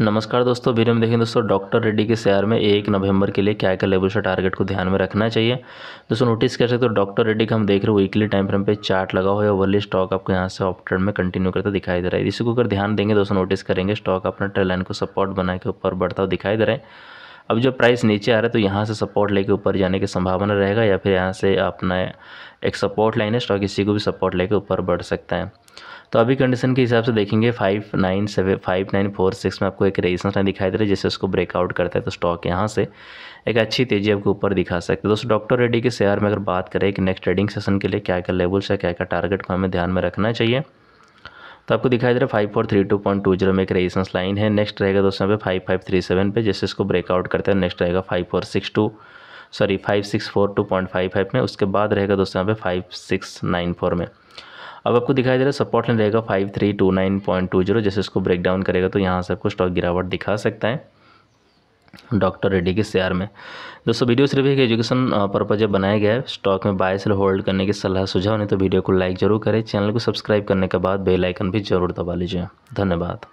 नमस्कार दोस्तों वीडियो में देखें दोस्तों डॉक्टर रेड्डी के शेयर में एक नवंबर के लिए क्या क्या से टारगेट को ध्यान में रखना चाहिए दोस्तों नोटिस कर सकते हो डॉक्टर रेड्डी का हम देख रहे हो वीकली टाइम फ्रेम पे चार्ट लगा हुआ है वर्ली स्टॉक आपको यहाँ से ट्रेड में कंटिन्यू करता दिखाई दे रहा है इसी को अगर ध्यान देंगे दोस्तों नोटिस करेंगे स्टॉक अपना ट्रेलाइन को सपोर्ट बना के ऊपर बढ़ता हुआ दिखाई दे रहा है अब जब प्राइस नीचे आ रहा है तो यहाँ से सपोर्ट लेके ऊपर जाने की संभावना रहेगा या फिर यहाँ से अपना एक सपोर्ट लाइन है स्टॉक इसी को भी सपोर्ट लेके ऊपर बढ़ सकता है तो अभी कंडीशन के हिसाब से देखेंगे five nine seven five nine four six में आपको एक रेजिस्टेंस लाइन दिखाई दे रहा है जैसे उसको ब्रेकआउट करता है तो स्टॉक यहाँ से एक अच्छी तेजी आपको ऊपर दिखा सकते हैं दोस्तों डॉक्टर रेड्डी के शेयर में अगर बात करें कि नेक्स्ट ट्रेडिंग सेशन के लिए क्या क्या लेवल्स है क्या क्या टारगेट को हमें ध्यान में रखना चाहिए तो आपको दिखाई दे रहा है five four three two point two zero में एक रेजिस्टेंस लाइन है नेक्स्ट रहेगा दोस्तों पे फाइव फाइव थ्री सेवन पे जैसे इसको ब्रेकआउट करते हैं नेक्स्ट रहेगा five four six two sorry five six four two point five five में उसके बाद रहेगा दोस्तों यहाँ पे फाइव सिक्स नाइन फोर में अब आपको दिखाई दे रहा है सपोर्ट लाइन रहेगा five three two nine point two zero जैसे इसको ब्रेक डाउन करेगा तो यहाँ से आपको स्टॉक गिरावट दिखा सकता है डॉक्टर रेड्डी के शेयर में दोस्तों वीडियो सिर्फ एक एजुकेशन पर्पज बनाया गया है स्टॉक में बाय सेल होल्ड करने की सलाह सुझाव नहीं तो वीडियो को लाइक जरूर करें चैनल को सब्सक्राइब करने के बाद बेल आइकन भी जरूर दबा लीजिए धन्यवाद